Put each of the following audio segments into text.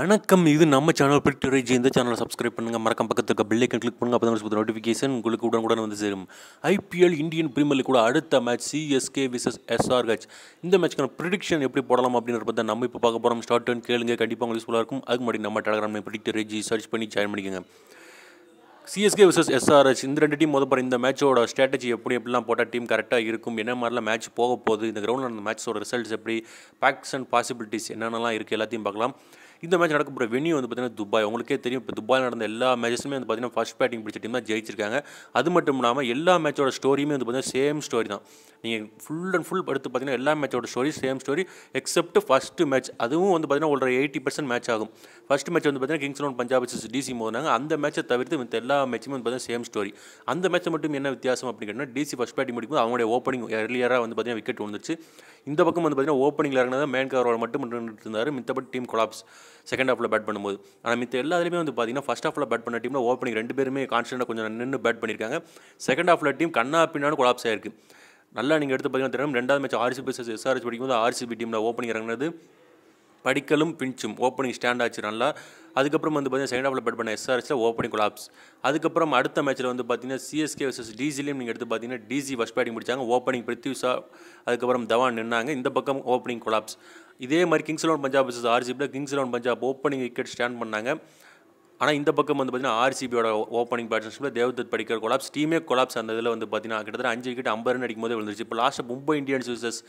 வணக்கம் இது நம்ம சேனல் பிடித்துறைச்சி இந்த சேனலை சப்ஸ்கிரைப் பண்ணுங்கள் மறக்காம பக்கத்தில் இருக்க பில்லைக்கன் கிளிக் பண்ணுங்கள் அப்போ தான் நோட்டிஃபிகேஷன் உங்களுக்கு உடனுடன் வந்து சேரும் ஐபிஎல் இந்தியன் பிரீமியர் லீக் கூட அடுத்த மேட்ச் சிஎஸ்கே விசஸ் எஸ்ஆர்ஹெச் இந்த மேட்ச்க்கான ப்ரிடிக்ஷன் எப்படி போடலாம் அப்படின்னு பார்த்தா நம்ம இப்போ பார்க்க போகிறோம் ஸ்டார்ட் டென் கேளுங்க கண்டிப்பாக உங்களுக்கு யூஸ்ஃபுல்லாக இருக்கும் அதுக்கு முன்னாடி நம்ம டெலகிராம் பிடித்துறைச்சி சர்ச் பண்ணி ஜாயின் பண்ணிக்கோங்க சிஎஸ்கே விசஸ் எஸ்ஆர்ஹெச் இந்த ரெண்டு டீம் மொதல் இந்த மேட்சோட ஸ்ட்ராட்டஜி எப்படி எப்படிலாம் போட்டால் டீம் கரெக்டாக இருக்கும் என்ன மாதிரிலாம் மேட்ச் போக போகுது இந்த கிரௌண்டில் அந்த மேட்சோட ரிசல்ட்ஸ் எப்படி பேக்ஸ் அண்ட் பாசிபிலிட்டிஸ் என்னென்னலாம் இருக்குது எல்லாத்தையும் பார்க்கலாம் இந்த மேட்ச் நடக்க போகிற வந்து பார்த்தீங்கன்னா துபாய் உங்களுக்கே தெரியும் இப்போ துபாயில் நடந்த எல்லா மேட்சஸுமே வந்து பார்த்தீங்கன்னா ஃபஸ்ட் பேட்டிங் பிடிச்ச டீம் தான் ஜெயிச்சிருக்காங்க அது மட்டும் இல்லாமல் எல்லா மேட்சோட ஸ்டோரியுமே வந்து பார்த்தீங்கன்னா சேம் ஸ்டோரி தான் நீங்கள் ஃபுல் அண்ட் ஃபுல் படுத்து பார்த்தீங்கன்னா எல்லா மேட்சோட story same story except first match அதுவும் வந்து பார்த்தீங்கன்னா ஒரு எயிட்டி பர்சன்ட் மேட்ச் ஆகும் ஃபர்ஸ்ட் மேட்ச் வந்து பார்த்தீங்கன்னா கிங்ஸ் லோன் பஞ்சாப் டிசி மோதினாங்க அந்த மேட்சை தவிர்த்து மற்ற எல்லா மேட்சுமே வந்து பார்த்தீங்கன்னா சேம் ஸ்டோரி அந்த மேட்ச் மட்டும் என்ன வித்தியாசம் அப்படின்னு டிசி ஃபஸ்ட் பேட்டிங் முடிக்கும் அவங்களுடைய ஓப்பனிங் எர்லியராக வந்து பார்த்தீங்கன்னா விக்கெட் வந்துச்சு இந்த பக்கம் வந்து பார்த்தீங்கன்னா ஓப்பனிங்கில் இறங்கினது மேன் கவரோட மட்டும் இருந்தார் மித்தபடி டீம் கொலாப்ஸ் செகண்ட் ஹாஃபில் பேட் பண்ணும்போது ஆனால் மித்த எல்லாத்துலேயுமே வந்து பார்த்தீங்கன்னா ஃபஸ்ட் ஹாஃபில் பேட் பண்ண டீமில் ஓப்பனிங் ரெண்டு பேருமே கான்ஸ்டன்ட்டாக கொஞ்சம் நின்று பேட் பண்ணியிருக்காங்க செகண்ட் ஹாஃபில் டீம் கண்ணா பின்னான்னு கொலாப்ஸ் ஆயிருக்கு நல்லா நீங்கள் எடுத்து பார்த்தீங்கன்னா தெரியும் ரெண்டாவது மேட்ச் ஆர்சிபி எஸ்ஆர்எஸ் படிக்கும்போது ஆர்சிபி டீமில் ஓப்பனிங் இறங்கினது படிக்கலும் பிஞ்சும் ஓப்பனிங் ஸ்டாண்ட் ஆச்சு நல்லா அதுக்கப்புறம் வந்து பார்த்தீங்கன்னா செகண்ட் ஹாஃபில் பேட் பண்ண எஸ்ஆர்எஸில் ஓப்பனிங் கொலாப்ஸ் அதுக்கப்புறம் அடுத்த மேட்ச்சில் வந்து பார்த்தீங்கன்னா சிஎஸ்கே வர்சஸ் டிசிலையும் நீங்கள் எடுத்து பார்த்தீங்கன்னா டிசி ஃபஸ்ட் பேட்டிங் முடிச்சாங்க ஓப்பனிங் பிருத்யூஷா அதுக்கப்புறம் தவான் நின்னாங்க இந்த பக்கம் ஓப்பனிங் கொலாப்ஸ் இதே மாதிரி கிங்ஸ் லெவன் பஞ்சாப் வர்சஸ் ஆர்சிபியில் Kings Eleven Punjab opening wicket stand பண்ணாங்க ஆனால் இந்த பக்கம் வந்து பார்த்தீங்கன்னா ஆர்சிபியோட ஓப்பனிங் பேட்ஸ்மேனில் தேவதத் படிக்கிற கொலாப்ஸ் டீமே கொலாப்ஸ் அந்த இதில் வந்து பார்த்தீங்கன்னா கிட்டத்தட்ட அஞ்சு விக்கெட் ஐம்பது ரன் அடிக்கும் போது விழுந்துருச்சு இப்போ last Mumbai Indians versus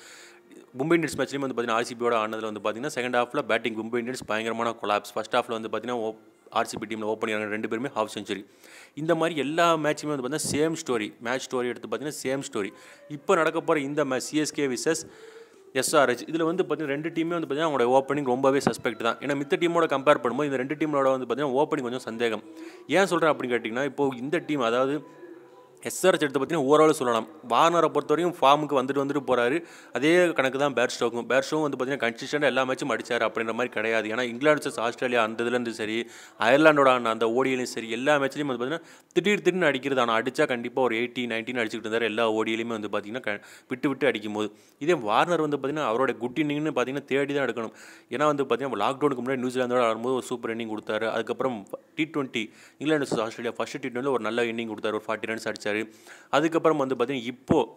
Mumbai Indians மேட்ச்லேயும் வந்து பார்த்தீங்கன்னா ஆர்சிபியோட ஆனதில் வந்து பார்த்தீங்கன்னா செகண்ட் ஹாஃபில் பேட்டிங் மும்பை இந்தியன்ஸ் பயங்கரமான கொலாப்ஸ் ஃபஸ்ட் ஹாஃபில் வந்து பார்த்தீங்கன்னா ஆர்சிபி டீமில் ஓப்பன் ஆகிறாங்க ரெண்டு பேருமே ஹாஃப் செஞ்சுரி இந்த மாதிரி எல்லா மேட்சுமே வந்து பார்த்தீங்கன்னா சேம் ஸ்டோரி மேட்ச் ஸ்டோரி எடுத்து பார்த்தீங்கன்னா சேம் ஸ்டோரி இப்போ நடக்க போகிற இந்த மேட்ச் சிஎஸ்கே விசஸ் எஸ்ஆர்ஹெச் இதில் வந்து பார்த்தீங்கன்னா ரெண்டு டீமே வந்து பார்த்தீங்கன்னா அவங்களோட ஓப்பனிங் ரொம்பவே சஸ்பெக்ட் தான் ஏன்னா மித்த டீமோட கம்பேர் பண்ணும்போது இந்த ரெண்டு டீமோட வந்து பார்த்தீங்கன்னா ஓப்பனிங் கொஞ்சம் சந்தேகம் ஏன் சொல்கிறேன் அப்படின்னு கேட்டிங்கன்னா இப்போது இந்த டீம் அதாவது எஸ்ஆர்ஹெச் எடுத்து பார்த்தீங்கன்னா ஓவரால் சொல்லலாம் வார்னரை பொறுத்த வரைக்கும் ஃபார்முக்கு வந்துட்டு வந்துட்டு போகிறாரு அதே கணக்கு தான் பேர் ஸ்டோக்கும் பேர் ஸ்டோக்கும் வந்து பார்த்தீங்கன்னா கன்சிஸ்டண்டாக எல்லா மேட்சும் அடித்தார் அப்படின்ற மாதிரி கிடையாது ஏன்னா இங்கிலாந்து வர்சஸ் ஆஸ்திரேலியா அந்ததுலேருந்து சரி அயர்லாண்டோட அந்த ஓடியிலையும் சரி எல்லா மேட்ச்லையும் வந்து பார்த்தீங்கன்னா திடீர் திடீர்னு அடிக்கிறது ஆனால் அடித்தா கண்டிப்பாக ஒரு எயிட்டி நைன்டீன் அடிச்சுட்டு இருந்தார் எல்லா ஓடியிலையுமே வந்து பார்த்தீங்கன்னா விட்டு விட்டு அடிக்கும்போது இதே வார்னர் வந்து பார்த்தீங்கன்னா அவரோட குட் இன்னிங்னு பார்த்தீங்கன்னா தேடி தான் எடுக்கணும் ஏன்னா வந்து பார்த்தீங்கன்னா லாக்டவுனுக்கு முன்னாடி நியூசிலாந்தோட ஆடும்போது ஒரு சூப்பர் இன்னிங் கொடுத்தாரு அதுக்கப்புறம் T twenty England Australia first T twenty ஒரு நல்ல இன்னிங் கொடுத்தாரு ஒரு ஃபார்ட்டி ரன்ஸ் அடித்தார் அதுக்கப்புறம் வந்து பார்த்திங்கன்னா இப்போது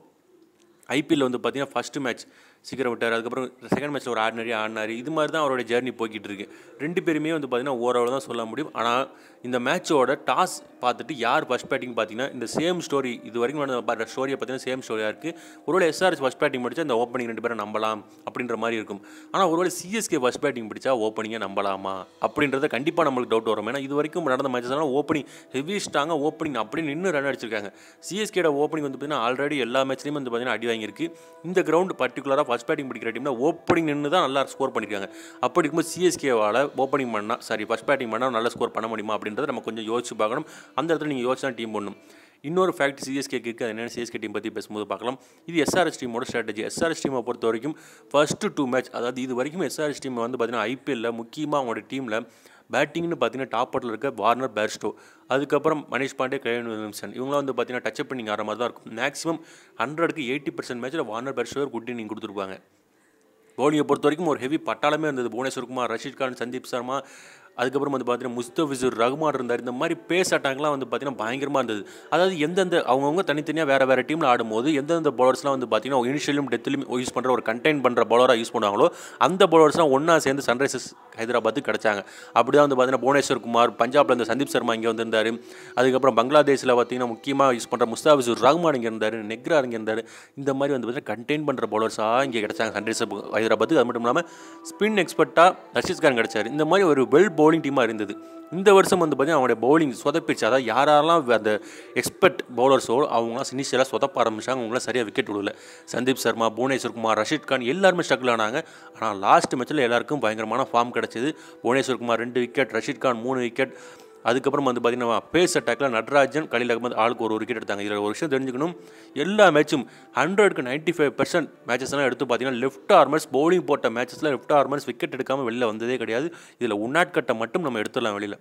ஐபிஎல் வந்து பார்த்திங்கன்னா ஃபஸ்ட்டு மேட்ச் சீக்கிரம் விட்டார் அதுக்கப்புறம் செகண்ட் மேட்ச்சில் ஒரு ஆடினாரி ஆடினார் இது மாதிரி தான் அவரோட ஜேர்னி போய்கிட்டு இருக்கு ரெண்டு பேருமே வந்து பார்த்தீங்கன்னா ஓரளவு தான் சொல்ல முடியும் ஆனால் இந்த மேட்சோட டாஸ் பார்த்துட்டு யார் ஃபஸ்ட் பேட்டிங் பார்த்தீங்கன்னா இந்த சேம் ஸ்டோரி இது வரைக்கும் நடந்த ஸ்டோரியை பார்த்தீங்கன்னா சேம் ஸ்டோரியாக இருக்குது ஒருவேளை எஸ்ஆர்எஸ் ஃபஸ்ட் பேட்டிங் படித்தா இந்த ஓப்பனிங் ரெண்டு பேரும் நம்பலாம் அப்படின்ற மாதிரி இருக்கும் ஆனால் ஒருவேளை சிஎஸ்கே ஃபஸ்ட் பேட்டிங் பிடிச்சா ஓப்பனிங்கை நம்பலாமா அப்படின்றத கண்டிப்பாக நம்மளுக்கு டவுட் வரும் ஏன்னா இது வரைக்கும் நடந்த மேட்சஸ்லாம் ஓப்பனிங் ஹெவி ஸ்ட்ராங்காக ஓப்பனிங் அப்படின்னு இன்னும் ரன் அடிச்சிருக்காங்க சிஎஸ்கேட ஓப்பனிங் வந்து பார்த்தீங்கன்னா ஆல்ரெடி எல்லா மேட்ச்லேயுமே வந்து பார்த்தீங்கன்னா அடி வாங்கியிருக்கு இந்த கிரவுண்ட் பர்டிகுலராக ஃபஸ்ட் பேட்டிங் பிடிக்கிற டீம்னா ஓப்பனிங் நின்று தான் நல்லா ஸ்கோர் பண்ணியிருக்காங்க அப்படி இருக்கும்போது சிஎஸ்கேவால் ஓப்பனிங் பண்ணால் சாரி ஃபஸ்ட் பேட்டிங் பண்ணால் நல்லா ஸ்கோர் பண்ண முடியுமா அப்படின்றத நம்ம கொஞ்சம் யோசிச்சு பார்க்கணும் அந்த இடத்துல நீங்கள் யோசிச்சா டீம் பண்ணும் இன்னொரு ஃபேக்ட் சிஎஸ்கேக்கு இருக்குது என்ன சிஎஸ்கே டீம் பற்றி பேசும்போது பார்க்கலாம் இது எஸ்ஆர்எஸ் டீமோட ஸ்ட்ராட்டஜி எஸ்ஆர்எஸ் டீமை பொறுத்த வரைக்கும் ஃபஸ்ட்டு டூ மேட்ச் அதாவது இது வரைக்கும் எஸ்ஆர்எஸ் டீம் வந்து பார்த்திங்கன்னா ஐபிஎல்லில் முக்கியமாக அவங்களோட டீமில் பேட்டிங்னு பார்த்தீங்கன்னா டாப் ஆர்டரில் இருக்க வார்னர் பேர்ஸ்டோ அதுக்கப்புறம் மணிஷ் பாண்டே கல்யாண் வில்லியம்சன் இவங்களாம் வந்து பார்த்தீங்கன்னா டச் அப் பண்ணிங்க ஆகிற மாதிரி தான் இருக்கும் மேக்ஸிமம் ஹண்ட்ரடுக்கு எயிட்டி பர்சன்ட் மேட்சில் வார்னர் பேர்ஸ்டோ குட் இன்னிங் கொடுத்துருப்பாங்க போலியை பொறுத்த வரைக்கும் ஒரு ஹெவி பட்டாளமே இருந்தது புவனேஸ்வர் குமார் ரஷீத் கான் சந்தீப் சர்மா அதுக்கப்புறம் வந்து பார்த்தீங்கன்னா முஸ்தபிசுர் ரகுமான் இருந்தார் இந்த மாதிரி பேஸ் வந்து பார்த்தீங்கன்னா பயங்கரமாக இருந்தது அதாவது எந்தெந்த அவங்கவுங்க தனித்தனியாக வேறு வேறு டீமில் ஆடும்போது எந்தெந்த பவுலர்ஸ்லாம் வந்து பார்த்தீங்கன்னா இனிஷியலும் டெத்திலும் யூஸ் பண்ணுற ஒரு கண்டெயின் பண்ணுற பாலராக யூஸ் பண்ணுவாங்களோ அந்த பாலர்ஸ்லாம் ஒன்றா சேர்ந்து சன்ரைசர்ஸ் ஹைதராபாத்துக்கு கிடச்சாங்க அப்படி தான் வந்து பார்த்தீங்கன்னா புவனேஸ்வர் குமார் பஞ்சாபில் இருந்த சந்தீப் சர்மா இங்கே வந்திருந்தார் அதுக்கப்புறம் பங்களாதேஷில் பார்த்தீங்கன்னா முக்கியமாக யூஸ் பண்ணுற முஸ்தாபிசுர் ரகுமான் இங்கே இருந்தார் நெக்ரா இங்கே இருந்தார் இந்த மாதிரி வந்து பார்த்தீங்கன்னா கண்டெயின் பண்ணுற பாலர்ஸாக இங்கே கிடச்சாங்க சன்ரைசர் ஹைதராபாத்துக்கு அது மட்டும் இல்லாமல் ஸ்பின் எக்ஸ்பர்ட்டாக ரஷித் கிடச்சார் இந்த மாதிரி ஒரு வெல் பவுல் பவுலிங் டீமாக இருந்தது இந்த வருஷம் வந்து பார்த்தீங்கன்னா அவனுடைய பவுலிங் சொதப்பிடுச்சு அதாவது யாரெல்லாம் அந்த எக்ஸ்பர்ட் பவுலர்ஸோ அவங்களாம் சினிஷியலாக சொதப்ப ஆரம்பிச்சாங்க அவங்களாம் சரியாக விக்கெட் விடல சந்தீப் சர்மா புவனேஸ்வர் குமார் ரஷித் கான் எல்லாருமே ஸ்ட்ரகிள் ஆனாங்க ஆனால் லாஸ்ட் மேட்ச்சில் எல்லாருக்கும் பயங்கரமான ஃபார்ம் கிடச்சிது புவனேஸ்வர் குமார் ரெண்டு விக்கெட் ரஷித் கான் மூணு விக்கெட் அதுக்கப்புறம் வந்து பார்த்திங்கன்னா பேஸ் அட்டாக்ல நடராஜன் கலில் அகமது ஆளுக்கு ஒரு விக்கெட் எடுத்தாங்க இதில் ஒரு விஷயம் தெரிஞ்சுக்கணும் எல்லா மேட்சும் ஹண்ட்ரட்க்கு நைன்டி ஃபைவ் பர்சன்ட் மேட்சஸ்லாம் எடுத்து பார்த்தீங்கன்னா லெஃப்ட் ஆர்மர்ஸ் பவுலிங் போட்ட மேட்சஸில் லெஃப்ட் ஆர்மர்ஸ் விக்கெட் எடுக்காமல் வெளியில் வந்ததே கிடையாது இதில் உன்னாட்கட்டை மட்டும் நம்ம எடுத்துடலாம் வெளியில்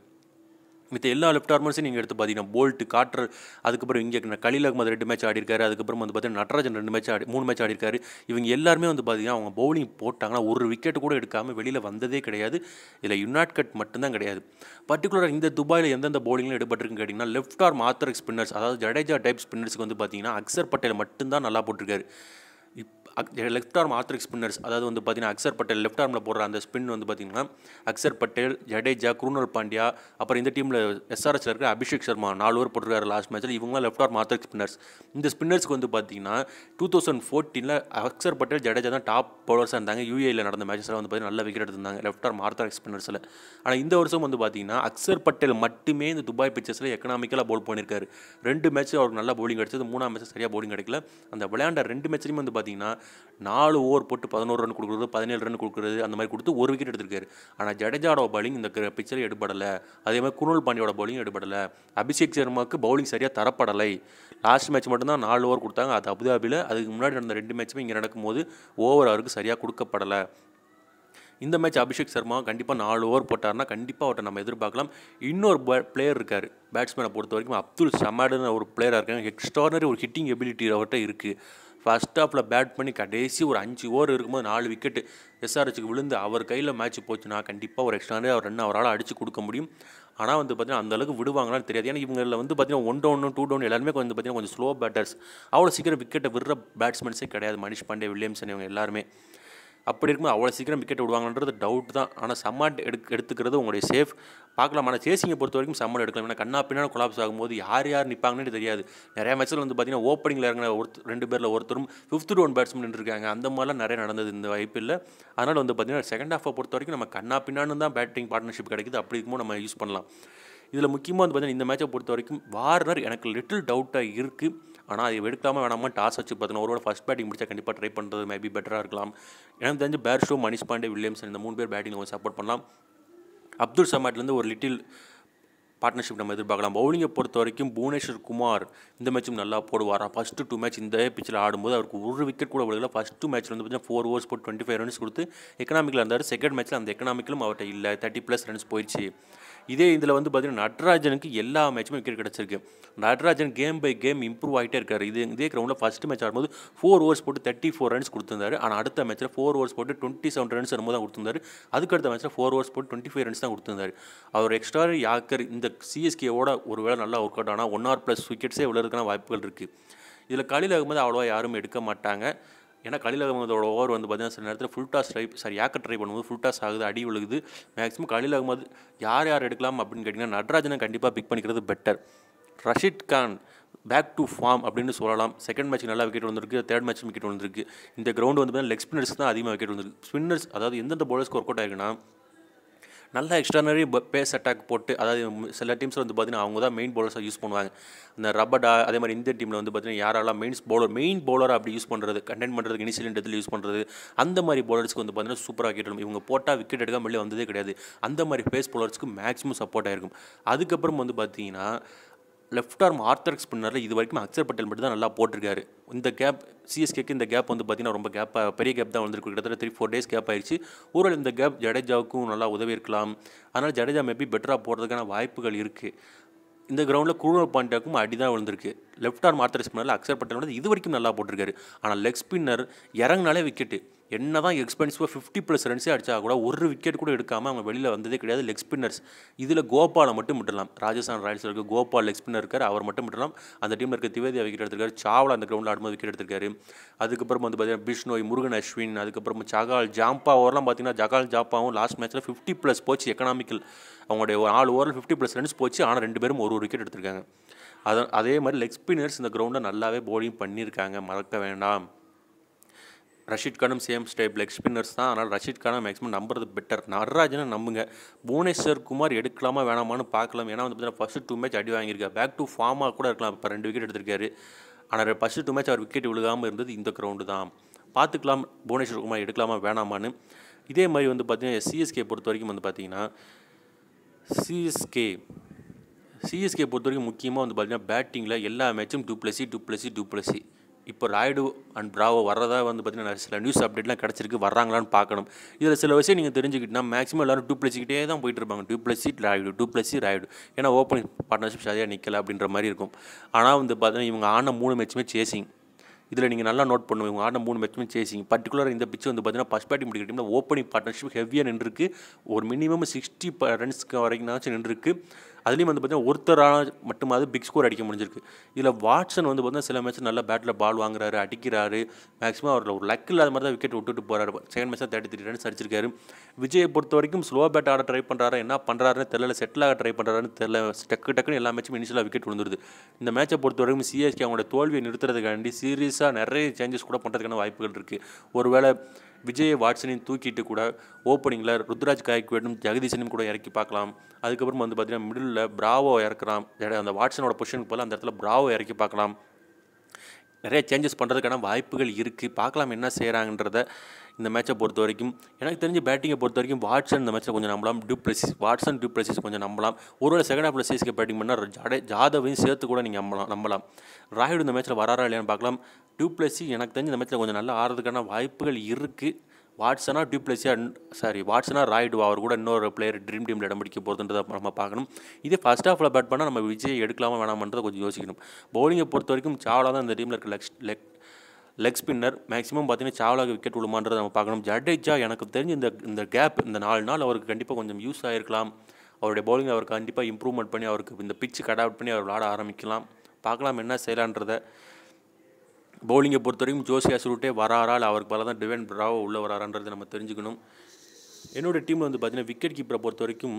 மற்ற எல்லா லெஃப்ட் ஆர்மர்ஸையும் நீங்கள் எடுத்து பார்த்தீங்கன்னா போல்ட்டு காட்டர் அதுக்கப்புறம் இங்கே கலில் அகமது ரெண்டு மேட்ச் ஆடிருக்காரு அதுக்கப்புறம் வந்து பார்த்தீங்கன்னா நடராஜன் ரெண்டு மேட்ச் ஆடி மூணு மேட்ச் ஆடிருக்காரு இவங்க எல்லாருமே வந்து பார்த்தீங்கன்னா அவங்க பவுலிங் போட்டாங்கன்னா ஒரு விக்கெட் கூட எடுக்காமல் வெளியில் வந்ததே கிடையாது இதில் யுனாட் கட் மட்டும்தான் கிடையாது பர்டிகுலராக இந்த துபாயில் எந்தெந்த பவுலிங்கில் எடுபட்டிருக்குன்னு கேட்டிங்கன்னா லெஃப்ட் ஆர்ம் ஆத்தரிக் ஸ்பின்னர்ஸ் அதாவது ஜடேஜா டைப் ஸ்பின்னர்ஸுக்கு வந்து பார்த்தீங்கன்னா அக்சர் பட்டேல் மட்டும்தான் நல்லா போட்டிருக்காரு லெஃப்ட் ஆர்ம் ஆர்த்திரிக் ஸ்பின்னர்ஸ் அதாவது வந்து பார்த்திங்கன்னா அக்சர் பட்டேல் லெஃப்ட் ஆர்மில் போடுற அந்த ஸ்பின் வந்து பார்த்திங்கன்னா அக்சர் பட்டேல் ஜடேஜா குருனல் பாண்டியா அப்புறம் இந்த டீமில் எஸ்ஆர்எஸ்ல இருக்கிற அபிஷேக் சர்மா நாலு பேர் போட்டிருக்காரு லாஸ்ட் மேட்ச்சில் இவங்களாம் லெஃப்ட் ஆர்ம் ஆர்த்திரிக் ஸ்பின்னர்ஸ் இந்த ஸ்பின்னர்ஸ்க்கு வந்து பார்த்திங்கன்னா டூ தௌசண்ட் ஃபோர்டீனில் அக்சர் பட்டேல் ஜடேஜா தான் டாப் பவுலர்ஸாக இருந்தாங்க யூஏயில் நடந்த மேட்சஸில் வந்து பார்த்திங்கன்னா நல்ல விக்கெட் எடுத்திருந்தாங்க லெஃப்ட் ஆர்ம் ஆர்த்திரிக் ஸ்பின்னர்ஸில் ஆனால் இந்த வருஷம் வந்து பார்த்திங்கன்னா அக்சர் பட்டேல் மட்டுமே இந்த துபாய் பிக்சர்ஸில் எக்கனாமிக்கலாக போல் பண்ணியிருக்காரு ரெண்டு மேட்ச் அவருக்கு நல்லா போலிங் கிடச்சது மூணாம் மேட்ச் சரியாக போலிங் கிடைக்கல அந்த விளையாண்ட ரெண்டு மேட்ச்லையும் வந்து பார்த்திங்கன்னா நாலு ஓவர் போட்டு பதினோரு ரன் கொடுக்குறது பதினேழு ரன் கொடுக்குறது அந்த மாதிரி கொடுத்து ஒரு விக்கெட் எடுத்திருக்காரு ஆனால் ஜடேஜாவோட பவுலிங் இந்த பிக்சரில் எடுபடலை அதே மாதிரி குனல் பாண்டியோட பவுலிங் எடுபடலை அபிஷேக் சர்மாவுக்கு பவுலிங் சரியாக தரப்படலை லாஸ்ட் மேட்ச் மட்டும்தான் நாலு ஓவர் கொடுத்தாங்க அது அபுதாபியில் அதுக்கு முன்னாடி நடந்த ரெண்டு மேட்ச்சுமே இங்கே நடக்கும்போது ஓவர் அவருக்கு சரியாக கொடுக்கப்படலை இந்த மேட்ச் அபிஷேக் சர்மா கண்டிப்பாக நாலு ஓவர் போட்டார்னா கண்டிப்பாக அவர்கிட்ட நம்ம எதிர்பார்க்கலாம் இன்னொரு பிளேயர் இருக்கார் பேட்ஸ்மேனை பொறுத்த வரைக்கும் அப்துல் சமாடுன்னு ஒரு பிளேயராக இருக்காங்க எக்ஸ்ட்ரானரி ஒரு ஹிட்டிங் எபிலிட்டி அவர்கிட்ட இருக்குது ஃபஸ்ட் ஆஃபில் பேட் பண்ணி கடைசி ஒரு அஞ்சு ஓவர் இருக்கும்போது நாலு விக்கெட்டு எஸ்ஆர்ஹெச்சுக்கு விழுந்து அவர் கையில் மேட்ச் போச்சுன்னா கண்டிப்பாக ஒரு எக்ஸ்ட்ரா அவர் ரன் அவரால் அடித்து கொடுக்க முடியும் ஆனால் வந்து பார்த்திங்கன்னா அந்தளவுக்கு விடுவாங்களான்னு தெரியாது ஏன்னா இவங்களில் வந்து பார்த்திங்கன்னா ஒன் டவுன் டூ டவுன் எல்லாருமே வந்து பார்த்திங்கன்னா கொஞ்சம் ஸ்லோ பேட்டர்ஸ் அவ்வளோ சீக்கிரம் விக்கெட்டை விடுற பேட்ஸ்மேன்ஸே கிடையாது மனிஷ் பாண்டே வில்லியம்சன் இவங்க எல்லாருமே அப்படி இருக்கும்போது அவ்வளோ சீக்கிரம் விக்கெட் விடுவாங்கன்றது டவுட் தான் ஆனால் சம்மாட் எடுக்க எடுத்துக்கிறது உங்களுடைய சேஃப் பார்க்கலாம் ஆனால் சேசிங்கை பொறுத்த வரைக்கும் சம்மாட் எடுக்கலாம் ஏன்னா கண்ணா பின்னாடி கொலாப்ஸ் ஆகும்போது யார் யார் நிற்பாங்கன்னு தெரியாது நிறைய மேட்ச்சில் வந்து பார்த்தீங்கன்னா ஓப்பனிங்கில் இறங்கின ஒருத்தர் ரெண்டு பேரில் ஒருத்தரும் ஃபிஃப்த் ஒன் பேட்ஸ்மேன் நின்றுருக்காங்க அந்த மாதிரிலாம் நிறைய நடந்தது இந்த வாய்ப்பில் அதனால் வந்து பார்த்தீங்கன்னா செகண்ட் ஹாஃபை பொறுத்த வரைக்கும் நம்ம கண்ணா பின்னான்னு தான் பேட்டிங் பார்ட்னர்ஷிப் கிடைக்குது அப்படி இருக்கும்போது நம்ம யூஸ் பண்ணலாம் இதில் முக்கியமாக வந்து பார்த்தீங்கன்னா இந்த மேட்சை பொறுத்த வரைக்கும் வார்னர் எனக்கு லிட்டில் டவுட்டாக இருக்குது ஆனால் அது எடுக்காமல் வேணாமல் டாஸ் வச்சு பார்த்தோன்னா ஒரு ஃபஸ்ட் பேட்டிங் முடிச்சா கண்டிப்பாக ட்ரை பண்ணுறது மேபி பெட்டராக இருக்கலாம் எனக்கு தெரிஞ்சு பேர் ஷோ மணிஷ் பாண்டே வில்லியம்சன் இந்த மூணு பேர் பேட்டிங் அவங்க சப்போர்ட் பண்ணலாம் அப்துல் சமாட்லேருந்து ஒரு லிட்டில் பார்ட்னர்ஷிப் நம்ம எதிர்பார்க்கலாம் பவுலிங்கை பொறுத்த வரைக்கும் புவனேஸ்வர் குமார் இந்த மேட்சும் நல்லா போடுவார் ஃபஸ்ட்டு டூ மேட்ச் இந்த பிச்சில் ஆடும்போது அவருக்கு ஒரு விக்கெட் கூட விழுகல ஃபஸ்ட்டு மேட்ச்சில் வந்து பார்த்தீங்கன்னா ஃபோர் ஓவர்ஸ் போட்டு டுவெண்ட்டி ஃபைவ் ரன்ஸ் கொடுத்து எக்கனாமிக்கில் இருந்தார் செகண்ட் மேட்ச்சில் அந்த எக்கனாமிக்கலும் அவர்கிட்ட இல்லை தேர்ட்டி ப்ளஸ் ரன்ஸ் போயிடுச்சு இதே இதில் வந்து பார்த்திங்கன்னா நட்ராஜனுக்கு எல்லா மேட்சுமே விக்கெட் கிடச்சிருக்கு Natarajan game by game improve ஆகிட்டே இருக்கார் இது இதே கிரௌண்டில் ஃபஸ்ட் மேட்ச் ஆடும்போது ஃபோர் ஓவர்ஸ் போட்டு தேர்ட்டி ஃபோர் ரன்ஸ் கொடுத்துருந்தார் ஆனால் அடுத்த மேட்ச்சில் ஃபோர் ஓவர்ஸ் போட்டு டுவெண்ட்டி செவன் ரன்ஸ் வரும்போது தான் கொடுத்துருந்தாரு அதுக்கடுத்த மேட்ச்சில் ஃபோர் ஓவர்ஸ் போட்டு டுவெண்ட்டி ஃபைவ் ரன்ஸ் தான் கொடுத்துருந்தாரு அவர் எக்ஸ்ட்ரா யாக்கர் இந்த சிஎஸ்கேவோட ஒரு வேளை நல்லா ஒர்க் அவுட் ஆனால் ஒன் ஆர் ப்ளஸ் விக்கெட்ஸே விழுறதுக்கான வாய்ப்புகள் இருக்குது இதில் களியில் இருக்கும்போது அவ்வளோவா யாரும் எடுக்க மாட்டாங்க ஏன்னா கலில் அகமதோட ஓவர் வந்து பார்த்தீங்கன்னா சில நேரத்தில் full toss try sorry yorker try பண்ணும்போது ஃபுல் டாஸ் ஆகுது அடி விழுகுது மேக்ஸிமம் கலில் அகமது யார் யார் எடுக்கலாம் அப்படின்னு கேட்டிங்கன்னா நடராஜனை கண்டிப்பாக பிக் பண்ணிக்கிறது better Rashid Khan back to form அப்படின்னு சொல்லலாம் செகண்ட் மேட்ச் நல்லா விக்கெட் வந்திருக்கு தேர்ட் மேட்ச் விக்கெட் வந்திருக்கு இந்த கிரவுண்டு வந்து பார்த்தீங்கன்னா லெக் ஸ்பின்னர்ஸ் தான் அதிகமாக விக்கெட் வந்திருக்கு ஸ்பின்னர்ஸ் அதாவது எந்தெந்த பவுலர்ஸ்க்கு ஒர்க் அவுட் ஆயிருக்குன்னா நல்லா எக்ஸ்ட்ரானரி பேஸ் அட்டாக் போட்டு அதாவது சில டீம்ஸில் வந்து பார்த்தீங்கன்னா அவங்க தான் மெயின் பவுலர்ஸாக யூஸ் பண்ணுவாங்க அந்த ரப்படா அதே மாதிரி இந்த டீமில் வந்து பார்த்திங்கன்னா யாரெல்லாம் மெயின்ஸ் பவுலர் மெயின் பவுலர் அப்படி யூஸ் பண்ணுறது கண்டென்ட் பண்ணுறதுக்கு இனிஷியல் இடத்துல யூஸ் பண்ணுறது அந்த மாதிரி பவுலர்ஸ்க்கு வந்து பார்த்திங்கன்னா சூப்பராக கேட்டணும் இவங்க போட்டால் விக்கெட் எடுக்காமல் வெளியே வந்ததே கிடையாது அந்த மாதிரி பேஸ் பவுலர்ஸ்க்கு மேக்ஸிமம் சப்போர்ட்டாக இருக்கும் அதுக்கப்புறம் வந்து பார்த்திங்கன்னா லெஃப்ட் ஆர்ம் ஆர்த்தர்க் ஸ்பின்னரில் இது வரைக்கும் அக்சர் பட்டேல் மட்டும் தான் நல்லா போட்டிருக்காரு இந்த கேப் சிஎஸ்கேக்கு இந்த கேப் வந்து பார்த்திங்கன்னா ரொம்ப கேப்பாக பெரிய கேப் தான் வந்திருக்கு கிட்டத்தட்ட த்ரீ ஃபோர் டேஸ் கேப் ஆயிடுச்சு ஊரில் இந்த கேப் ஜடேஜாவுக்கும் நல்லா உதவி இருக்கலாம் அதனால் ஜடேஜா மேபி பெட்டராக போடுறதுக்கான வாய்ப்புகள் இருக்குது இந்த கிரவுண்டில் குழு பாண்டியாக்கும் அடி தான் விழுந்திருக்கு லெஃப்ட் ஆர்ம் ஆர்த்தர் ஸ்பின்னரில் அக்சர் பட்டேல் இது வரைக்கும் நல்லா போட்டிருக்காரு ஆனால் லெக் ஸ்பின்னர் இறங்கினாலே விக்கெட்டு என்ன தான் எக்ஸ்பென்சிவாக ஃபிஃப்டி ப்ளஸ் ரன்ஸே அடிச்சா கூட ஒரு விக்கெட் கூட எடுக்காமல் அவங்க வெளியில் வந்ததே கிடையாது லெக் ஸ்பின்னர்ஸ் இதில் கோபாலை மட்டும் விட்டுலாம் ராஜஸ்தான் ராயல்ஸில் இருக்க கோபால் லெக் ஸ்பின்னர் இருக்கார் அவர் மட்டும் விட்டுலாம் அந்த டீமில் இருக்க திவேதியா விக்கெட் எடுத்திருக்காரு சாவ்லா அந்த கிரௌண்டில் ஆடும்போது விக்கெட் எடுத்திருக்காரு அதுக்கப்புறம் வந்து பார்த்தீங்கன்னா பிஷ்ணோய் முருகன் அஸ்வின் அதுக்கப்புறம் ஜகால் ஜாம்பா ஓவரெலாம் பார்த்தீங்கன்னா ஜகால் ஜாப்பாவும் லாஸ்ட் மேட்ச்சில் ஃபிஃப்டி ப்ளஸ் போச்சு எக்கனாமிக்கல் அவங்களுடைய ஒரு நாலு ஓவரில் ஃபிஃப்டி ப்ளஸ் ரன்ஸ் போச்சு ஆனால் ரெண்டு பேரும் ஒரு ஒரு விக்கெட் எடுத்திருக்காங்க அதே மாதிரி லெக் ஸ்பின்னர்ஸ் இந்த கிரௌண்டை நல்லாவே போலிங் பண்ணியிருக்காங்க மறக்க வேண்டாம் ரஷீத் கானும் சேம் ஸ்டைப் லெக் ஸ்பின்னர்ஸ் தான் ஆனால் ரஷீத் கானை மேக்ஸிமம் நம்புறது பெட்டர் நட்ராஜனை நம்புங்க புவனேஸ்வர் குமார் எடுக்கலாமா வேணாமான்னு பார்க்கலாம் ஏன்னா வந்து பார்த்தீங்கன்னா ஃபஸ்ட்டு டூ மேட்ச் அடி வாங்கியிருக்கேன் பேக் டு ஃபார்மாக கூட இருக்கலாம் இப்போ ரெண்டு விக்கெட் எடுத்திருக்காரு ஆனால் ஃபஸ்ட்டு டூ மேட்ச் அவர் விக்கெட் விழுகாமல் இருந்தது இந்த கிரவுண்டு தான் பார்த்துக்கலாம் புவனேஸ்வர் குமார் எடுக்கலாமா வேணாமான்னு இதே மாதிரி வந்து பார்த்திங்கன்னா சிஎஸ்கே பொறுத்த வரைக்கும் வந்து பார்த்திங்கன்னா சிஎஸ்கே சிஎஸ்கே பொறுத்த வரைக்கும் முக்கியமாக வந்து பார்த்திங்கன்னா பேட்டிங்கில் எல்லா மேட்சும் டூப்ளசி டூ டூப்ளசி இப்போ ராய்டு அண்ட் ப்ராவோ வர்றதா வந்து பார்த்திங்கன்னா சில நியூஸ் அப்டேட்லாம் கிடச்சிருக்கு வர்றாங்களான்னு பார்க்கணும் இதில் சில விஷயம் நீங்கள் தெரிஞ்சுக்கிட்டால் மேக்ஸிமம் எல்லோரும் டூப்ளசிக்கிட்டே தான் டூ இருப்பாங்க சீட் ராய்டு சீட் ராய்டு ஏன்னா ஓப்பனிங் பார்ட்னர்ஷிப் சரியாக நிற்கல அப்படின்ற மாதிரி இருக்கும் ஆனால் வந்து பார்த்தீங்கன்னா இவங்க ஆன மூணு மேட்சுமே சேசிங் இதில் நீங்கள் நல்லா நோட் பண்ணுவோம் இவங்க ஆடின மூணு மேட்சுமே சேசிங் பர்டிகுலராக இந்த பிச்சு வந்து பார்த்தீங்கன்னா ஃபஸ்ட் பேட்டிங் முடிக்கிற டீமில் ஓப்பனிங் பார்ட்னர்ஷிப் ஹெவியாக நின்றுருக்கு ஒரு மினிமம் சிக்ஸ்டி ரன்ஸ்க்கு வரைக்கும் நின்றுருக்கு அதுலேயும் வந்து பார்த்தீங்கன்னா ஒருத்தரால் மட்டுமாவது பிக் ஸ்கோர் அடிக்க முடிஞ்சிருக்கு இதில் வாட்ஸன் வந்து பார்த்தீங்கன்னா சில மேட்ச் நல்லா பேட்டில் பால் வாங்குறாரு அடிக்கிறாரு மேக்ஸிமம் அவரில் ஒரு லக் இல்லாத மாதிரி தான் விக்கெட் விட்டுட்டு போகிறாரு செகண்ட் மேட்ச் தான் தேர்ட்டி த்ரீ ரன்ஸ் அடிச்சிருக்காரு விஜயை பொறுத்த வரைக்கும் ஸ்லோ பேட் ஆட ட்ரை பண்ணுறாரு என்ன பண்ணுறாருன்னு தெரியல செட்டில் ஆக ட்ரை பண்ணுறாருன்னு தெரில டக்கு டக்குன்னு எல்லா மேட்சும் இனிஷியலாக விக்கெட் விழுந்துருது இந்த மேட்சை பொறுத்த வரைக்கும் சிஎஸ்கே அவங்களோட தோல்வியை நிறுத்துறதுக்காண்டி சீரியஸாக நிறைய சேஞ்சஸ் கூட பண்ணுறதுக்கான வாய்ப்புகள் இருக்குது ஒருவேளை விஜய் வாட்ஸனையும் தூக்கிட்டு கூட ஓப்பனிங்கில் ருத்ராஜ் காய்க்குவேடும் ஜெகதீசனையும் கூட இறக்கி பார்க்கலாம் அதுக்கப்புறம் வந்து பார்த்திங்கன்னா மிடில் பிராவோ இறக்கலாம் அந்த வாட்ஸனோட பொசிஷனுக்கு போல அந்த இடத்துல பிராவோ இறக்கி பார்க்கலாம் நிறைய சேஞ்சஸ் பண்ணுறதுக்கான வாய்ப்புகள் இருக்குது பார்க்கலாம் என்ன செய்கிறாங்கன்றத இந்த மேட்சை பொறுத்த வரைக்கும் எனக்கு தெரிஞ்ச பேட்டிங்கை பொறுத்த வரைக்கும் வாட்ஸன் இந்த மேட்சை கொஞ்சம் நம்பலாம் டூப்ரெசிஸ் வாட்ஸன் டூப்ரெசிஸ் கொஞ்சம் நம்பலாம் ஒருவேளை செகண்ட் ஆஃப் சிஎஸ்கே பேட்டிங் பண்ணால் ஜாடே ஜாதவையும் சேர்த்து கூட நீங்கள் நம்பலாம் நம்பலாம் ராயுடு இந்த மேட்ச்சில் வராரா இல்லையான்னு பார்க்கலாம் டூப்ளஸி எனக்கு தெரிஞ்சு இந்த மேட்ச்சில் கொஞ்சம் நல்லா ஆடுறதுக்கான வாய்ப்புகள் இருக்குது வாட்ஸனா டியூப்ளஸியா சாரி வாட்ஸனா ராய்டு அவர் கூட இன்னொரு பிளேயர் ட்ரீம் டீமில் இடம் பிடிக்க போகிறதுன்றதை நம்ம பார்க்கணும் இதே ஃபஸ்ட் ஹாஃபில் பேட் பண்ணால் நம்ம விஜய் எடுக்கலாமா வேணாமன்றதை கொஞ்சம் யோசிக்கணும் பவுலிங்கை பொறுத்த வரைக்கும் சாவலா தான் இந்த டீமில் இருக்க leg leg leg spinner maximum பார்த்தீங்கன்னா சாவலாக விக்கெட் விழுமான்றதை நம்ம பார்க்கணும் ஜடேஜா எனக்கு தெரிஞ்சு இந்த இந்த கேப் இந்த நாலு நாள் அவருக்கு கண்டிப்பாக கொஞ்சம் யூஸ் ஆகிருக்கலாம் அவருடைய பவுலிங் அவர் கண்டிப்பாக இம்ப்ரூவ்மெண்ட் பண்ணி அவருக்கு இந்த பிச்சு அவுட் பண்ணி அவர் விளாட ஆரம்பிக்கலாம் பார்க்கலாம் என்ன செய்யலான்றதை பவுலிங்கை பொறுத்த வரைக்கும் ஜோசி அசரூட்டே வராரா அவருக்கு பல தான் டிவென் பிராவோ உள்ளே வராறன்றதை நம்ம தெரிஞ்சுக்கணும் என்னோடய டீமில் வந்து பார்த்திங்கன்னா விக்கெட் கீப்பரை பொறுத்த வரைக்கும்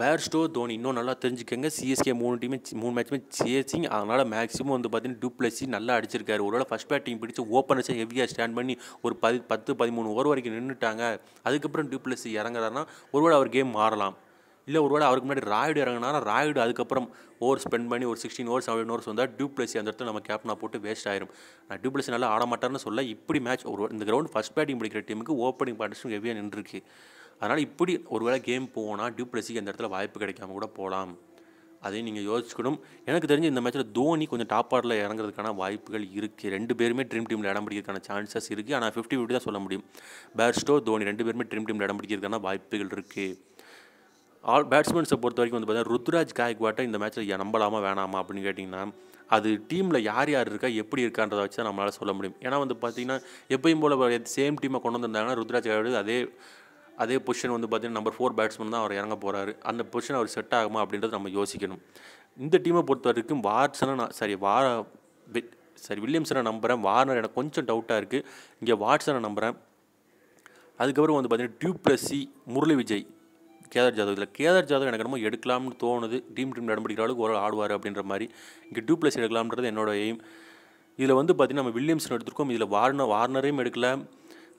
பேர்ஸ்டோ தோனி இன்னும் நல்லா தெரிஞ்சுக்கோங்க சிஎஸ்கே மூணு டீமே மூணு மேட்ச்சுமே சேசிங் அதனால் மேக்ஸிமம் வந்து பார்த்தீங்கன்னா ப்ளஸ் நல்லா அடிச்சிருக்காரு ஒருவேளை ஃபஸ்ட் பேட்டிங் பிடிச்சி ஓப்பனர்ஸை ஹெவியாக ஸ்டாண்ட் பண்ணி ஒரு பதி பத்து பதிமூணு ஓவர் வரைக்கும் நின்றுட்டாங்க அதுக்கப்புறம் ப்ளஸ் இறங்குறாருன்னா ஒருவேளை அவர் கேம் மாறலாம் இல்லை ஒரு வேளை அவருக்கு முன்னாடி ராய்டு இறங்கினாலும் ராய்டு அதுக்கப்புறம் ஓவர் ஸ்பெண்ட் பண்ணி ஒரு சிக்ஸ்டீன் ஓவர் செவன் ஓவர்ஸ் வந்தால் டியூப்ளசி அந்த இடத்துல நம்ம கேப்டனாக போட்டு வேஸ்ட் ஆயிரும் நான் டியூப்ளசி நல்லா ஆட மாட்டார்னு சொல்ல இப்படி மேட்ச் ஒரு இந்த கிரவுண்ட் ஃபஸ்ட் பேட்டிங் பிடிக்கிற டீமுக்கு ஓப்பனிங் பார்ட்டிஸும் ஹெவியாக நின்றுருக்கு அதனால் இப்படி ஒரு வேளை கேம் போனால் டியூப்ளசிக்கு அந்த இடத்துல வாய்ப்பு கிடைக்காம கூட போகலாம் அதையும் நீங்கள் யோசிச்சுக்கணும் எனக்கு தெரிஞ்சு இந்த மேட்ச்சில் தோனி கொஞ்சம் டாப் ஆர்டரில் இறங்குறதுக்கான வாய்ப்புகள் இருக்குது ரெண்டு பேருமே ட்ரீம் டீமில் இடம் பிடிக்கிறதுக்கான சான்சஸ் இருக்குது ஆனால் ஃபிஃப்டி ஃபிஃப்டி தான் சொல்ல முடியும் பேர்ஸ்டோ தோனி ரெண்டு பேருமே ட்ரீம் டீமில் இடம் பிடிக்கிறதுக்கான வாய்ப்புகள் இருக்குது ஆல் பேட்ஸ்மேன்ஸை பொறுத்த வரைக்கும் வந்து பார்த்தீங்கன்னா ருத்ராஜ் காய்க்வாட்டை இந்த மேட்ச்சில் நம்பலாமா வேணாமா அப்படின்னு கேட்டிங்கன்னா அது டீமில் யார் யார் இருக்கா எப்படி இருக்கான்றதை வச்சு தான் நம்மளால் சொல்ல முடியும் ஏன்னா வந்து பார்த்திங்கன்னா எப்பயும் போல் சேம் டீமை கொண்டு வந்திருந்தாங்கன்னா ருத்ராஜ் காய்வாடு அதே அதே பொசிஷன் வந்து பார்த்திங்கன்னா நம்பர் ஃபோர் பேட்ஸ்மேன் தான் அவர் இறங்க போகிறாரு அந்த பொசிஷன் அவர் செட் ஆகுமா அப்படின்றத நம்ம யோசிக்கணும் இந்த டீமை பொறுத்த வரைக்கும் வாட்ஸனை நான் சாரி வார சரி வில்லியம்ஸனை நம்புகிறேன் வார்னர் எனக்கு கொஞ்சம் டவுட்டாக இருக்குது இங்கே வாட்ஸனை நம்புகிறேன் அதுக்கப்புறம் வந்து பார்த்திங்கன்னா டியூப்ளஸி முரளி விஜய் கேதார் ஜாதவ் இதில் கேதார் ஜாதவ் எனக்கு என்னமோ எடுக்கலாம்னு தோணுது டீம் டீம் நடம்பிடிக்கிற அளவுக்கு ஒரு ஆடுவார் அப்படின்ற மாதிரி இங்கே டூ ப்ளஸ் எடுக்கலாம்ன்றது என்னோட எய்ம் இதில் வந்து பார்த்திங்கன்னா நம்ம வில்லியம்ஸன் எடுத்திருக்கோம் இதில் வார்னர் வார்னரையும் எடுக்கல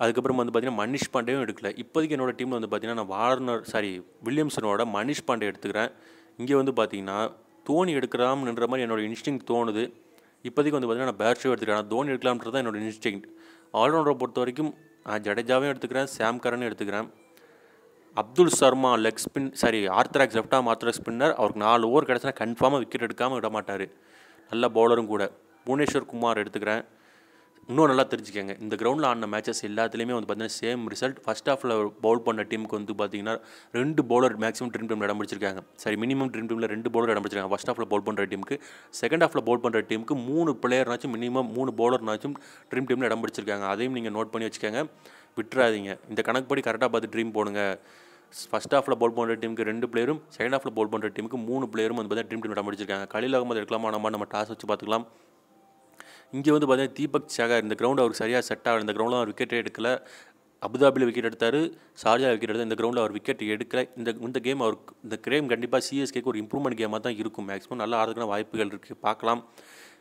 அதுக்கப்புறம் வந்து பார்த்திங்கன்னா மனிஷ் பாண்டேயும் எடுக்கல இப்போதைக்கு என்னோடய டீமில் வந்து பார்த்திங்கன்னா நான் வார்னர் சாரி வில்லியம்சனோட மனிஷ் பாண்டே எடுத்துக்கிறேன் இங்கே வந்து பார்த்திங்கன்னா தோனி எடுக்கலாம்ன்ற மாதிரி என்னோடய இன்ஸ்டிங் தோணுது இப்போதைக்கு வந்து பார்த்திங்கன்னா நான் பேர்ஷோ எடுத்துக்கிறேன் ஆனால் தோனி எடுக்கலாம்ன்றது தான் என்னோடய இன்ஸ்டிங் ஆல்ரவுண்டரை பொறுத்த வரைக்கும் நான் ஜடேஜாவையும் எடுத்துக்கிறேன் சாம்கரனும் எடுத்துக்கிறேன் Abdul Sharma leg spin sorry orthodox left arm orthodox spinner அவருக்கு நாலு ஓவர் கிடச்சினா கன்ஃபார்மாக விக்கெட் எடுக்காமல் விட மாட்டார் நல்ல பவுலரும் கூட புவனேஸ்வர் குமார் எடுத்துக்கிறேன் இன்னும் நல்லா தெரிஞ்சுக்கங்க இந்த கிரவுண்டில் ஆன மேட்சஸ் எல்லாத்துலேயுமே வந்து பார்த்தீங்கன்னா சேம் ரிசல்ட் ஃபஸ்ட் ஆஃபில் பவுல் பண்ண டீமுக்கு வந்து பார்த்தீங்கன்னா ரெண்டு பவுலர் மேக்ஸிமம் ட்ரீம் டீம் இடம் பிடிச்சிருக்காங்க சரி மினிமம் ட்ரீம் டீமில் ரெண்டு பவுலர் இடம் பிடிச்சிருக்காங்க ஃபஸ்ட் ஆஃபில் பவுல் பண்ணுற டீமுக்கு செகண்ட் ஆஃபில் பவுல் பண்ணுற டீமுக்கு மூணு பிளேயர்னாச்சும் மினிமம் மூணு பவுலர்னாச்சும் ட்ரீம் டீமில் இடம் பிடிச்சிருக்காங்க அதையும் நீங்கள் நோட் பண்ணி வச்சுக்கோங்க விட்டுறாதீங்க இந்த கணக்கு படி கரெக்டாக பார்த்து ட்ரீம் போடுங்க ஃபஸ்ட் ஆஃபில் போல் பண்ணுற டீமுக்கு ரெண்டு பிளேயரும் செகண்ட் ஆஃபில் போல் பண்ணுற டீமுக்கு மூணு பிளேயரும் வந்து பார்த்தீங்கன்னா ட்ரீம் டீம் அடிச்சிருக்காங்க கலியில் அகமது எடுக்கலாமா நம்ம நம்ம டாஸ் வச்சு பார்த்துக்கலாம் இங்கே வந்து பார்த்தீங்கன்னா தீபக் சாகர் இந்த கிரவுண்ட் அவர் சரியாக செட் ஆகல இந்த கிரௌண்டில் அவர் விக்கெட்டே எடுக்கல அபுதாபியில் விக்கெட் எடுத்தார் ஷார்ஜா விக்கெட் எடுத்தார் இந்த கிரௌண்டில் அவர் விக்கெட் எடுக்கல இந்த இந்த கேம் அவர் இந்த கிரேம் கண்டிப்பாக சிஎஸ்கேக்கு ஒரு இம்ப்ரூவ்மெண்ட் கேமாக தான் இருக்கும் மேக்ஸிமம் நல்லா ஆடுறதுக்கான வாய்ப்புகள் இருக்குது பார்க்கலாம்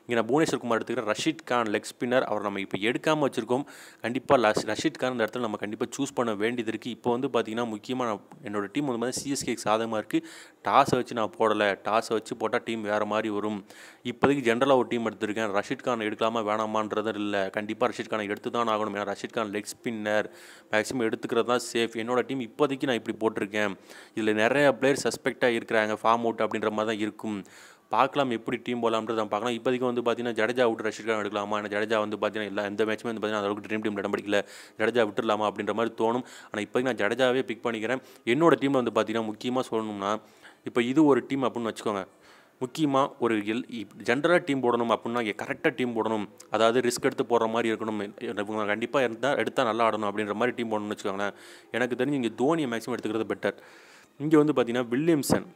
இங்கே நான் புவனேஸ்வர் குமார் எடுத்துக்கிற ரஷீத் கான் லெக் ஸ்பின்னர் அவர் நம்ம இப்போ எடுக்காமல் வச்சுருக்கோம் கண்டிப்பாக லஸ் ரஷீத் கான் இந்த இடத்துல நம்ம கண்டிப்பாக சூஸ் பண்ண வேண்டியது இருக்குது இப்போ வந்து பார்த்திங்கன்னா முக்கியமாக நான் என்னோடய டீம் வந்து மாதிரி சிஎஸ்கே சாதகமாக இருக்குது டாஸை வச்சு நான் போடலை டாஸை வச்சு போட்டால் டீம் வேறு மாதிரி வரும் இப்போதைக்கு ஜென்ரலாக ஒரு டீம் எடுத்திருக்கேன் ரஷீத் கான் எடுக்கலாமா வேணாமான்றது இல்லை கண்டிப்பாக ரஷீத் கான் எடுத்து தான் ஆகணும் ஏன்னா Rashid Khan leg spinner maximum எடுத்துக்கிறது தான் சேஃப் என்னோடய டீம் இப்போதைக்கு நான் இப்படி போட்டிருக்கேன் இதில் நிறைய பிளேயர் சஸ்பெக்டாக இருக்கிறாங்க ஃபார்ம் அவுட் அப்படின்ற மாதிரி தான் இருக்கும் பார்க்கலாம் எப்படி டீம் போகலாம்ன்றது நம்ம பார்க்கலாம் இப்போதைக்கு வந்து பார்த்தீங்கன்னா ஜடேஜா விட்டு ரஷீத் கான் எடுக்கலாமா ஆனால் ஜடேஜா வந்து பார்த்தீங்கன்னா எல்லா எந்த மேட்சுமே வந்து பார்த்தீங்கன்னா அளவுக்கு ட்ரீம் டீம் இடம் பிடிக்கல ஜடேஜா விட்டுடலாமா அப்படின்ற மாதிரி தோணும் ஆனால் இப்போதைக்கு நான் ஜடேஜாவே பிக் பண்ணிக்கிறேன் என்னோடய டீமில் வந்து பார்த்தீங்கன்னா முக்கியமாக சொல்லணும்னா இப்போ இது ஒரு டீம் அப்படின்னு வச்சுக்கோங்க முக்கியமாக ஒரு எல் ஜென்ரலாக டீம் போடணும் அப்படின்னா கரெக்டாக டீம் போடணும் அதாவது ரிஸ்க் எடுத்து போடுற மாதிரி இருக்கணும் இவங்க கண்டிப்பாக இருந்தால் எடுத்தால் நல்லா ஆடணும் அப்படின்ற மாதிரி டீம் போடணும்னு வச்சுக்கோங்களேன் எனக்கு தெரிஞ்சு இங்கே தோனியை மேக்ஸிமம் எடுத்துக்கிறது பெட்டர் இங்கே வந்து பார்த்திங்கன்னா வில்லியம்சன்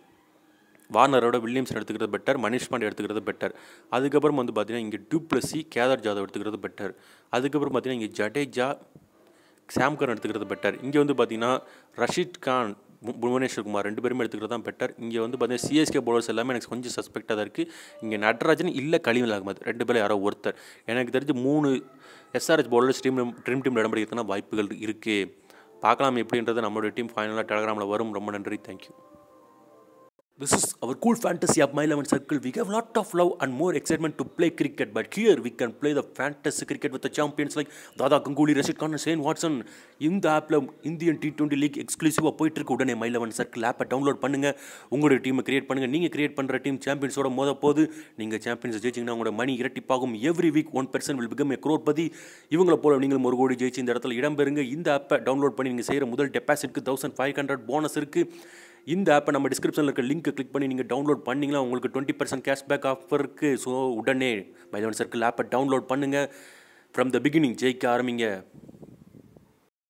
வார்னரோட வில்லியம்ஸ் எடுத்துக்கிறது பெட்டர் மனிஷ் பாண்டே எடுத்துக்கிறது பெட்டர் அதுக்கப்புறம் வந்து பார்த்திங்கன்னா இங்கே டூப்ளசி கேதர் ஜாதவ் எடுத்துக்கிறது பெட்டர் அதுக்கப்புறம் பார்த்திங்கன்னா இங்கே ஜடேஜா சாம்கர் எடுத்துக்கிறது பெட்டர் இங்கே வந்து பார்த்திங்கன்னா ரஷீத் கான் புவனேஸ்வர் குமார் ரெண்டு பேருமே எடுத்துக்கிறது தான் பெட்டர் இங்கே வந்து பார்த்தீங்கன்னா சிஎஸ்கே பவுலர்ஸ் எல்லாமே எனக்கு கொஞ்சம் சஸ்பெக்டாக தான் இருக்குது இங்கே நடராஜன் இல்லை கலிமல் அகமது ரெண்டு பேரும் யாரோ ஒருத்தர் எனக்கு தெரிஞ்சு மூணு SRS bowlers team dream team இடம்பெறதுக்கான வாய்ப்புகள் இருக்குது பார்க்கலாம் எப்படின்றது நம்மளுடைய டீம் ஃபைனலாக டெலகிராமில் வரும் ரொம்ப நன்றி thank you This is our cool fantasy of My 11 Circle. We have lot of love and more excitement to play cricket, but here we can play the fantasy cricket with the champions like Dada Ganguly, Rashid Khan, Shane இந்த ஆப்பில் Indian T twenty league எக்ஸ்க்ளூசிவாக போயிட்டு இருக்க உடனே My Eleven Circle ஆப்பை download பண்ணுங்கள் உங்களுடைய டீமை கிரியேட் பண்ணுங்கள் நீங்கள் கிரியேட் பண்ணுற டீம் சாம்பியன்ஸோட மோத போது நீங்கள் சாம்பியன்ஸ் ஜெயிச்சிங்கன்னா உங்களோட மணி இரட்டிப்பாகும் every week one person will become a crorepati இவங்களை போல நீங்களும் ஒரு கோடி ஜெயிச்சு இந்த இடத்துல இடம்பெறுங்க இந்த ஆப்பை டவுன்லோட் பண்ணி நீங்கள் செய்கிற முதல் டெபாசிட்க்கு தௌசண்ட் ஃபைவ் ஹண்ட்ரட் போனஸ் இருக்குது இந்த ஆப்பை நம்ம டிஸ்கிரிப்ஷனில் இருக்க லிங்க் கிளிக் பண்ணி நீங்கள் டவுன்லோட் பண்ணிங்கன்னா உங்களுக்கு டுவெண்ட்டி பர்சன்ட் கேஷ்பேக் ஆஃப் இருக்குது ஸோ உடனே மைதவன் சர்க்கிள் ஆப்பை டவுன்லோட் பண்ணுங்கள் ஃப்ரம் த பிகினிங் ஜெயிக்க ஆரம்பிங்க